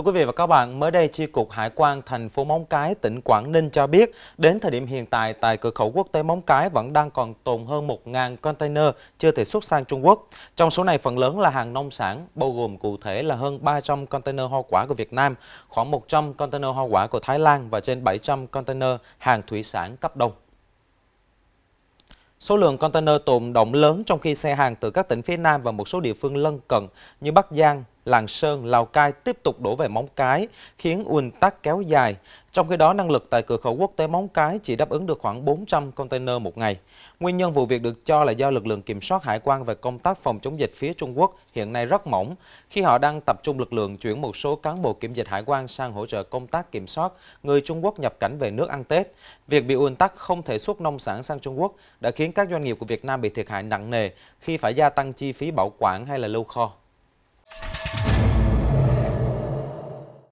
Thưa quý vị và các bạn, mới đây Chi cục Hải quan thành phố Móng Cái, tỉnh Quảng Ninh cho biết, đến thời điểm hiện tại tại cửa khẩu quốc tế Móng Cái vẫn đang còn tồn hơn 1.000 container chưa thể xuất sang Trung Quốc. Trong số này phần lớn là hàng nông sản, bao gồm cụ thể là hơn 300 container hoa quả của Việt Nam, khoảng 100 container hoa quả của Thái Lan và trên 700 container hàng thủy sản cấp đông. Số lượng container tồn động lớn trong khi xe hàng từ các tỉnh phía Nam và một số địa phương lân cận như Bắc Giang, Lạng Sơn, Lào Cai tiếp tục đổ về Móng Cái, khiến ùn tắc kéo dài. Trong khi đó, năng lực tại cửa khẩu quốc tế Móng Cái chỉ đáp ứng được khoảng 400 container một ngày. Nguyên nhân vụ việc được cho là do lực lượng kiểm soát hải quan và công tác phòng chống dịch phía Trung Quốc hiện nay rất mỏng, khi họ đang tập trung lực lượng chuyển một số cán bộ kiểm dịch hải quan sang hỗ trợ công tác kiểm soát người Trung Quốc nhập cảnh về nước ăn Tết. Việc bị ùn tắc không thể xuất nông sản sang Trung Quốc đã khiến các doanh nghiệp của Việt Nam bị thiệt hại nặng nề khi phải gia tăng chi phí bảo quản hay là lưu kho.